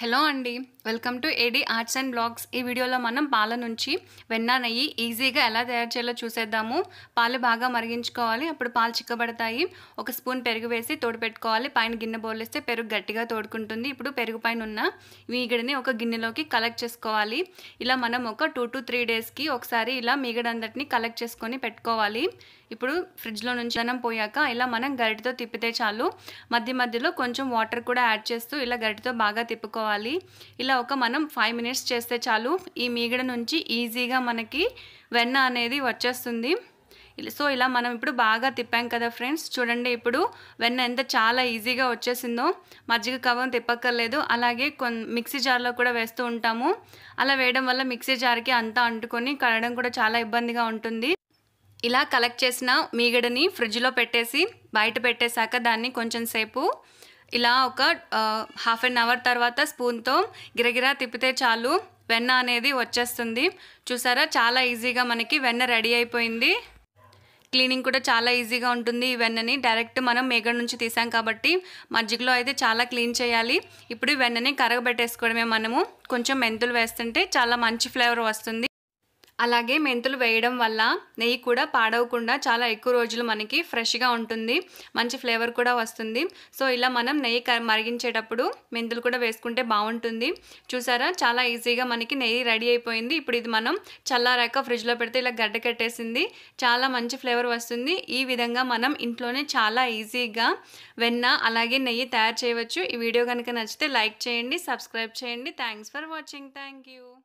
hello అండి welcome to ఏడి arts and blogs ఈ వీడియోలో మనం పాల నుంచి వెన్న నెయ్యి ఈజీగా ఎలా తయారు చేయాలో చూసేద్దాము పాలు బాగా మరిగించుకోవాలి అప్పుడు పాలు చిక్కబడతాయి ఒక స్పూన్ పెరుగు వేసి తోడు పెట్టుకోవాలి పైన గిన్నె బోర్లేస్తే పెరుగు గట్టిగా తోడుకుంటుంది ఇప్పుడు పెరుగు పైన ఉన్న మీగడని ఒక గిన్నెలోకి కలెక్ట్ చేసుకోవాలి ఇలా మనం ఒక టూ టు త్రీ డేస్కి ఒకసారి ఇలా మీగడంతటిని కలెక్ట్ చేసుకొని పెట్టుకోవాలి ఇప్పుడు ఫ్రిడ్జ్లో నుంచి అన్నం పోయాక ఇలా మనం గరిటితో తిప్పితే చాలు మధ్య మధ్యలో కొంచెం వాటర్ కూడా యాడ్ చేస్తూ ఇలా గరిటితో బాగా తిప్పుకోవాలి చేసుకోవాలి ఇలా ఒక మనం ఫైవ్ మినిట్స్ చేస్తే చాలు ఈ మీగడ నుంచి ఈజీగా మనకి వెన్న అనేది వచ్చేస్తుంది సో ఇలా మనం ఇప్పుడు బాగా తిప్పాం కదా ఫ్రెండ్స్ చూడండి ఇప్పుడు వెన్న ఎంత చాలా ఈజీగా వచ్చేసిందో మజ్జిగ కవం తిప్పక్కర్లేదు అలాగే మిక్సీ జార్లో కూడా వేస్తూ ఉంటాము అలా వేయడం వల్ల మిక్సీ జార్కి అంతా అంటుకొని కలడం కూడా చాలా ఇబ్బందిగా ఉంటుంది ఇలా కలెక్ట్ చేసిన మీగడని ఫ్రిడ్జ్లో పెట్టేసి బయట పెట్టేశాక దాన్ని కొంచెం సేపు ఇలా ఒక హాఫ్ అన్ అవర్ తర్వాత స్పూన్తో గిరగిరా తిప్పితే చాలు వెన్న అనేది వచ్చేస్తుంది చూసారా చాలా ఈజీగా మనకి వెన్న రెడీ అయిపోయింది క్లీనింగ్ కూడా చాలా ఈజీగా ఉంటుంది ఈ వెన్నని డైరెక్ట్ మనం మేఘడ నుంచి తీసాం కాబట్టి మజ్జిగలో అయితే చాలా క్లీన్ చేయాలి ఇప్పుడు ఈ వెన్నని కరగబెట్టేసుకోవడమే మనము కొంచెం మెంతులు వేస్తుంటే చాలా మంచి ఫ్లేవర్ వస్తుంది అలాగే మెంతులు వేయడం వల్ల నెయ్యి కూడా పాడవకుండా చాలా ఎక్కువ రోజులు మనకి ఫ్రెష్గా ఉంటుంది మంచి ఫ్లేవర్ కూడా వస్తుంది సో ఇలా మనం నెయ్యి మరిగించేటప్పుడు మెంతులు కూడా వేసుకుంటే బాగుంటుంది చూసారా చాలా ఈజీగా మనకి నెయ్యి రెడీ అయిపోయింది ఇప్పుడు ఇది మనం చల్లారాక ఫ్రిడ్జ్లో పెడితే ఇలా గడ్డ కట్టేసింది చాలా మంచి ఫ్లేవర్ వస్తుంది ఈ విధంగా మనం ఇంట్లోనే చాలా ఈజీగా వెన్న అలాగే నెయ్యి తయారు చేయవచ్చు ఈ వీడియో కనుక నచ్చితే లైక్ చేయండి సబ్స్క్రైబ్ చేయండి thanks for watching thank you